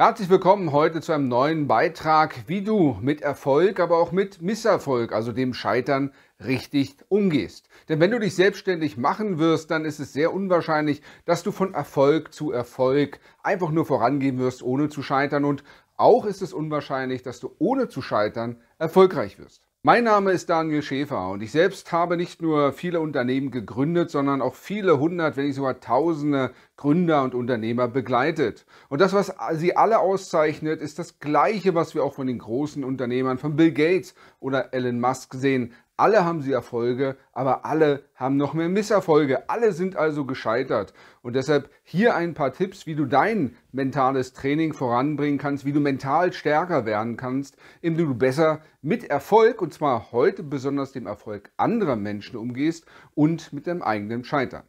Herzlich willkommen heute zu einem neuen Beitrag, wie du mit Erfolg, aber auch mit Misserfolg, also dem Scheitern, richtig umgehst. Denn wenn du dich selbstständig machen wirst, dann ist es sehr unwahrscheinlich, dass du von Erfolg zu Erfolg einfach nur vorangehen wirst, ohne zu scheitern. Und auch ist es unwahrscheinlich, dass du ohne zu scheitern erfolgreich wirst. Mein Name ist Daniel Schäfer und ich selbst habe nicht nur viele Unternehmen gegründet, sondern auch viele hundert, wenn nicht sogar tausende Gründer und Unternehmer begleitet. Und das, was sie alle auszeichnet, ist das Gleiche, was wir auch von den großen Unternehmern von Bill Gates oder Elon Musk sehen. Alle haben sie Erfolge, aber alle haben noch mehr Misserfolge. Alle sind also gescheitert. Und deshalb hier ein paar Tipps, wie du dein mentales Training voranbringen kannst, wie du mental stärker werden kannst, indem du besser mit Erfolg, und zwar heute besonders dem Erfolg anderer Menschen umgehst und mit deinem eigenen Scheitern.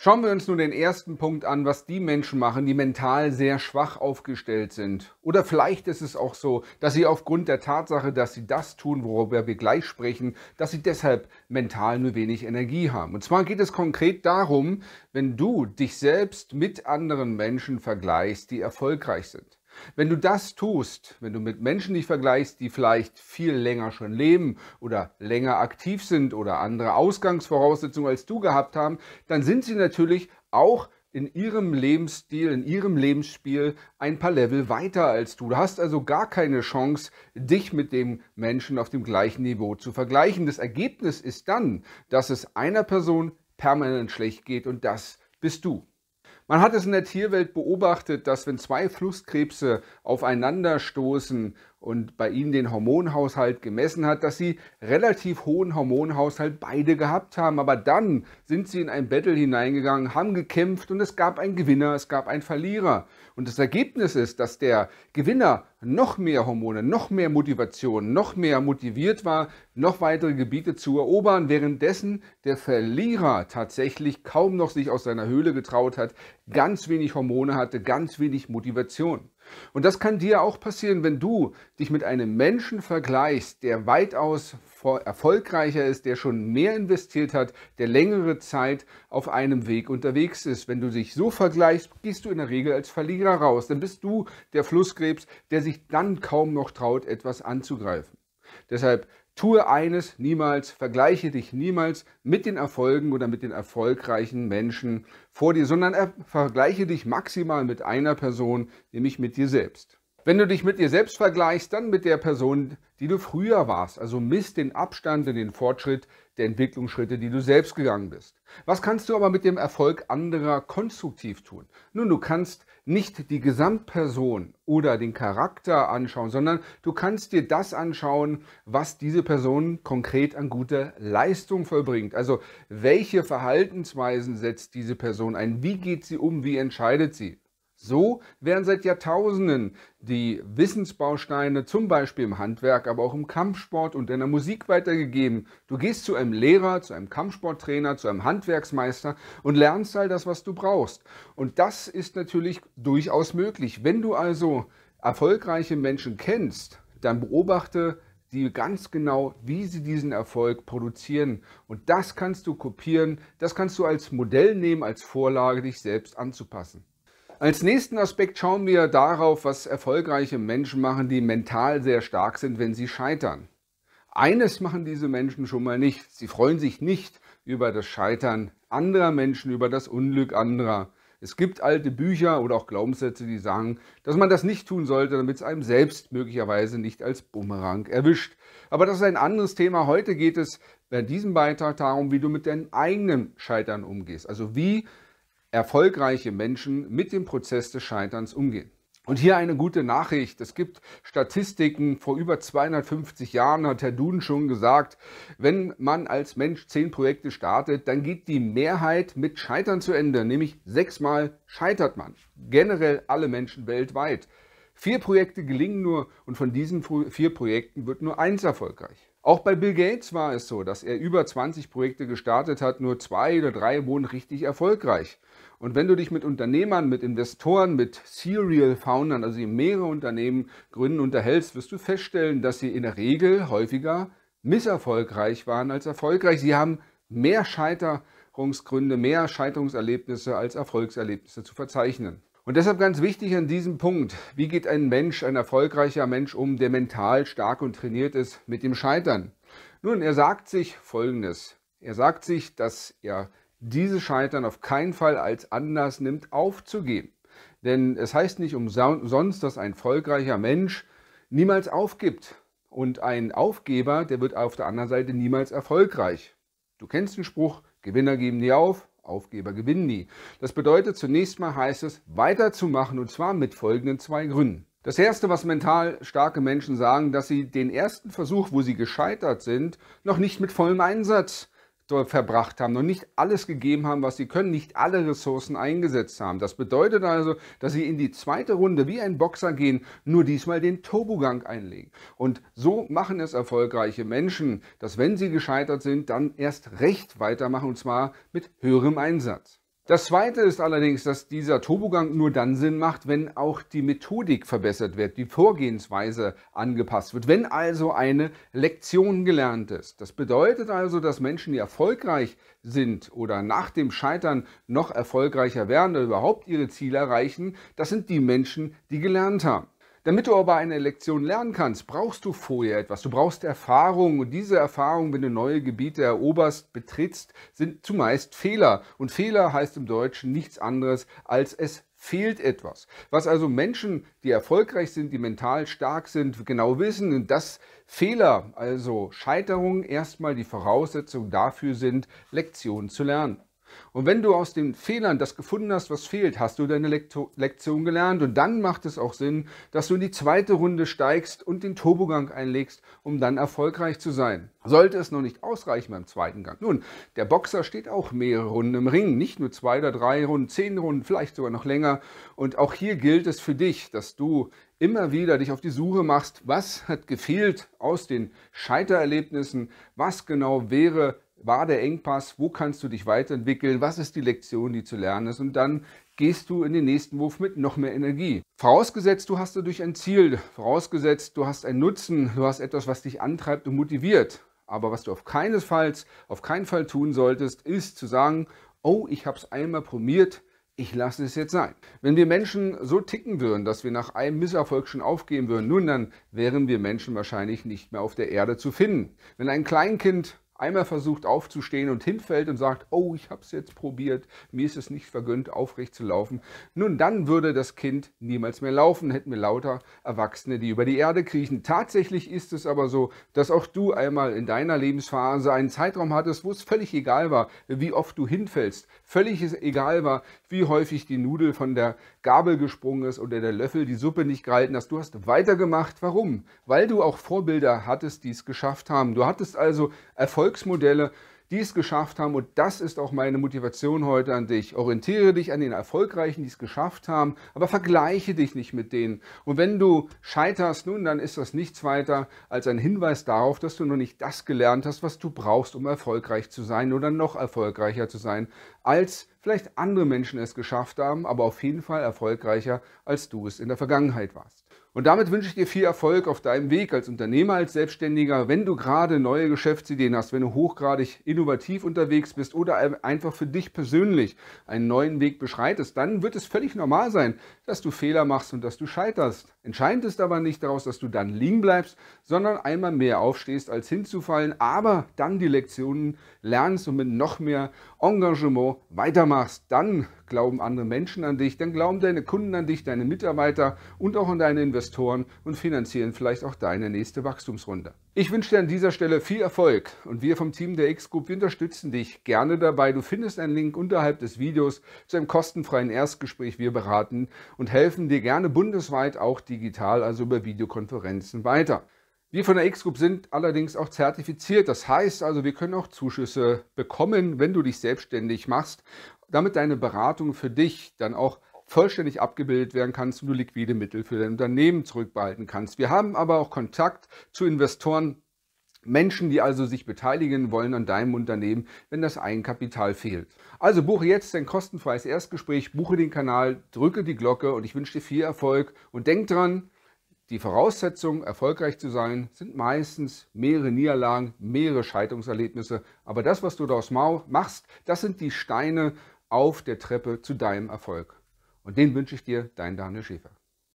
Schauen wir uns nun den ersten Punkt an, was die Menschen machen, die mental sehr schwach aufgestellt sind. Oder vielleicht ist es auch so, dass sie aufgrund der Tatsache, dass sie das tun, worüber wir gleich sprechen, dass sie deshalb mental nur wenig Energie haben. Und zwar geht es konkret darum, wenn du dich selbst mit anderen Menschen vergleichst, die erfolgreich sind. Wenn du das tust, wenn du mit Menschen dich vergleichst, die vielleicht viel länger schon leben oder länger aktiv sind oder andere Ausgangsvoraussetzungen als du gehabt haben, dann sind sie natürlich auch in ihrem Lebensstil, in ihrem Lebensspiel ein paar Level weiter als du. Du hast also gar keine Chance, dich mit dem Menschen auf dem gleichen Niveau zu vergleichen. Das Ergebnis ist dann, dass es einer Person permanent schlecht geht und das bist du. Man hat es in der Tierwelt beobachtet, dass wenn zwei Flusskrebse aufeinanderstoßen, und bei ihnen den Hormonhaushalt gemessen hat, dass sie relativ hohen Hormonhaushalt beide gehabt haben. Aber dann sind sie in ein Battle hineingegangen, haben gekämpft und es gab einen Gewinner, es gab einen Verlierer. Und das Ergebnis ist, dass der Gewinner noch mehr Hormone, noch mehr Motivation, noch mehr motiviert war, noch weitere Gebiete zu erobern, währenddessen der Verlierer tatsächlich kaum noch sich aus seiner Höhle getraut hat, ganz wenig Hormone hatte, ganz wenig Motivation. Und das kann dir auch passieren, wenn du dich mit einem Menschen vergleichst, der weitaus erfolgreicher ist, der schon mehr investiert hat, der längere Zeit auf einem Weg unterwegs ist. Wenn du dich so vergleichst, gehst du in der Regel als Verlierer raus. Dann bist du der Flusskrebs, der sich dann kaum noch traut, etwas anzugreifen. Deshalb Tue eines niemals, vergleiche dich niemals mit den Erfolgen oder mit den erfolgreichen Menschen vor dir, sondern vergleiche dich maximal mit einer Person, nämlich mit dir selbst. Wenn du dich mit dir selbst vergleichst, dann mit der Person, die du früher warst. Also misst den Abstand und den Fortschritt der Entwicklungsschritte, die du selbst gegangen bist. Was kannst du aber mit dem Erfolg anderer konstruktiv tun? Nun, du kannst nicht die Gesamtperson oder den Charakter anschauen, sondern du kannst dir das anschauen, was diese Person konkret an guter Leistung vollbringt. Also welche Verhaltensweisen setzt diese Person ein, wie geht sie um, wie entscheidet sie. So werden seit Jahrtausenden die Wissensbausteine zum Beispiel im Handwerk, aber auch im Kampfsport und in der Musik weitergegeben. Du gehst zu einem Lehrer, zu einem Kampfsporttrainer, zu einem Handwerksmeister und lernst all das, was du brauchst. Und das ist natürlich durchaus möglich. Wenn du also erfolgreiche Menschen kennst, dann beobachte die ganz genau, wie sie diesen Erfolg produzieren. Und das kannst du kopieren, das kannst du als Modell nehmen, als Vorlage, dich selbst anzupassen. Als nächsten Aspekt schauen wir darauf, was erfolgreiche Menschen machen, die mental sehr stark sind, wenn sie scheitern. Eines machen diese Menschen schon mal nicht. Sie freuen sich nicht über das Scheitern anderer Menschen, über das Unglück anderer. Es gibt alte Bücher oder auch Glaubenssätze, die sagen, dass man das nicht tun sollte, damit es einem selbst möglicherweise nicht als Bumerang erwischt. Aber das ist ein anderes Thema. Heute geht es bei diesem Beitrag darum, wie du mit deinem eigenen Scheitern umgehst. Also wie erfolgreiche Menschen mit dem Prozess des Scheiterns umgehen. Und hier eine gute Nachricht. Es gibt Statistiken. Vor über 250 Jahren hat Herr Duden schon gesagt, wenn man als Mensch zehn Projekte startet, dann geht die Mehrheit mit Scheitern zu Ende. Nämlich sechsmal scheitert man. Generell alle Menschen weltweit. Vier Projekte gelingen nur und von diesen vier Projekten wird nur eins erfolgreich. Auch bei Bill Gates war es so, dass er über 20 Projekte gestartet hat, nur zwei oder drei wurden richtig erfolgreich. Und wenn du dich mit Unternehmern, mit Investoren, mit Serial Foundern, also die mehrere Unternehmen gründen, unterhältst, wirst du feststellen, dass sie in der Regel häufiger misserfolgreich waren als erfolgreich. Sie haben mehr Scheiterungsgründe, mehr Scheiterungserlebnisse als Erfolgserlebnisse zu verzeichnen. Und deshalb ganz wichtig an diesem Punkt, wie geht ein Mensch, ein erfolgreicher Mensch um, der mental stark und trainiert ist mit dem Scheitern? Nun, er sagt sich Folgendes. Er sagt sich, dass er dieses Scheitern auf keinen Fall als Anlass nimmt, aufzugeben. Denn es heißt nicht umsonst, dass ein erfolgreicher Mensch niemals aufgibt. Und ein Aufgeber, der wird auf der anderen Seite niemals erfolgreich. Du kennst den Spruch, Gewinner geben nie auf, Aufgeber gewinnen nie. Das bedeutet, zunächst mal heißt es, weiterzumachen und zwar mit folgenden zwei Gründen. Das erste, was mental starke Menschen sagen, dass sie den ersten Versuch, wo sie gescheitert sind, noch nicht mit vollem Einsatz verbracht haben, noch nicht alles gegeben haben, was sie können, nicht alle Ressourcen eingesetzt haben. Das bedeutet also, dass sie in die zweite Runde wie ein Boxer gehen, nur diesmal den Turbogang einlegen. Und so machen es erfolgreiche Menschen, dass wenn sie gescheitert sind, dann erst recht weitermachen und zwar mit höherem Einsatz. Das Zweite ist allerdings, dass dieser Turbogang nur dann Sinn macht, wenn auch die Methodik verbessert wird, die Vorgehensweise angepasst wird, wenn also eine Lektion gelernt ist. Das bedeutet also, dass Menschen, die erfolgreich sind oder nach dem Scheitern noch erfolgreicher werden oder überhaupt ihre Ziele erreichen, das sind die Menschen, die gelernt haben. Damit du aber eine Lektion lernen kannst, brauchst du vorher etwas. Du brauchst Erfahrung und diese Erfahrung, wenn du neue Gebiete eroberst, betrittst, sind zumeist Fehler. Und Fehler heißt im Deutschen nichts anderes, als es fehlt etwas. Was also Menschen, die erfolgreich sind, die mental stark sind, genau wissen, dass Fehler, also Scheiterungen, erstmal die Voraussetzung dafür sind, Lektionen zu lernen. Und wenn du aus den Fehlern das gefunden hast, was fehlt, hast du deine Lekto Lektion gelernt und dann macht es auch Sinn, dass du in die zweite Runde steigst und den Turbogang einlegst, um dann erfolgreich zu sein. Sollte es noch nicht ausreichen beim zweiten Gang. Nun, der Boxer steht auch mehrere Runden im Ring, nicht nur zwei oder drei Runden, zehn Runden, vielleicht sogar noch länger. Und auch hier gilt es für dich, dass du immer wieder dich auf die Suche machst, was hat gefehlt aus den Scheitererlebnissen, was genau wäre war der Engpass, wo kannst du dich weiterentwickeln, was ist die Lektion, die zu lernen ist und dann gehst du in den nächsten Wurf mit noch mehr Energie. Vorausgesetzt, du hast dadurch ein Ziel, vorausgesetzt, du hast einen Nutzen, du hast etwas, was dich antreibt und motiviert. Aber was du auf keinesfalls, auf keinen Fall tun solltest, ist zu sagen, oh, ich habe es einmal probiert, ich lasse es jetzt sein. Wenn wir Menschen so ticken würden, dass wir nach einem Misserfolg schon aufgeben würden, nun dann wären wir Menschen wahrscheinlich nicht mehr auf der Erde zu finden. Wenn ein Kleinkind einmal versucht aufzustehen und hinfällt und sagt, oh, ich habe es jetzt probiert, mir ist es nicht vergönnt, aufrecht zu laufen, nun dann würde das Kind niemals mehr laufen, hätten wir lauter Erwachsene, die über die Erde kriechen. Tatsächlich ist es aber so, dass auch du einmal in deiner Lebensphase einen Zeitraum hattest, wo es völlig egal war, wie oft du hinfällst, völlig egal war, wie häufig die Nudel von der Gabel gesprungen ist oder der Löffel die Suppe nicht gehalten hast. Du hast weitergemacht. Warum? Weil du auch Vorbilder hattest, die es geschafft haben. Du hattest also Erfolg Erfolgsmodelle, die es geschafft haben. Und das ist auch meine Motivation heute an dich. Orientiere dich an den Erfolgreichen, die es geschafft haben, aber vergleiche dich nicht mit denen. Und wenn du scheiterst, nun, dann ist das nichts weiter als ein Hinweis darauf, dass du noch nicht das gelernt hast, was du brauchst, um erfolgreich zu sein oder noch erfolgreicher zu sein, als vielleicht andere Menschen es geschafft haben, aber auf jeden Fall erfolgreicher, als du es in der Vergangenheit warst. Und damit wünsche ich dir viel Erfolg auf deinem Weg als Unternehmer, als Selbstständiger, wenn du gerade neue Geschäftsideen hast, wenn du hochgradig innovativ unterwegs bist oder einfach für dich persönlich einen neuen Weg beschreitest, dann wird es völlig normal sein, dass du Fehler machst und dass du scheiterst. Entscheidend ist aber nicht daraus, dass du dann liegen bleibst, sondern einmal mehr aufstehst, als hinzufallen, aber dann die Lektionen lernst und mit noch mehr Engagement weitermachst. Dann glauben andere Menschen an dich, dann glauben deine Kunden an dich, deine Mitarbeiter und auch an deine Investoren und finanzieren vielleicht auch deine nächste Wachstumsrunde. Ich wünsche dir an dieser Stelle viel Erfolg und wir vom Team der X-Group unterstützen dich gerne dabei. Du findest einen Link unterhalb des Videos zu einem kostenfreien Erstgespräch. Wir beraten und helfen dir gerne bundesweit auch digital, also über Videokonferenzen weiter. Wir von der X-Group sind allerdings auch zertifiziert. Das heißt also, wir können auch Zuschüsse bekommen, wenn du dich selbstständig machst, damit deine Beratung für dich dann auch vollständig abgebildet werden kannst und du liquide Mittel für dein Unternehmen zurückbehalten kannst. Wir haben aber auch Kontakt zu Investoren, Menschen, die also sich beteiligen wollen an deinem Unternehmen, wenn das Eigenkapital fehlt. Also buche jetzt dein kostenfreies Erstgespräch, buche den Kanal, drücke die Glocke und ich wünsche dir viel Erfolg und denk dran, die Voraussetzungen, erfolgreich zu sein, sind meistens mehrere Niederlagen, mehrere Scheidungserlebnisse. Aber das, was du daraus machst, das sind die Steine auf der Treppe zu deinem Erfolg. Und den wünsche ich dir, dein Daniel Schäfer.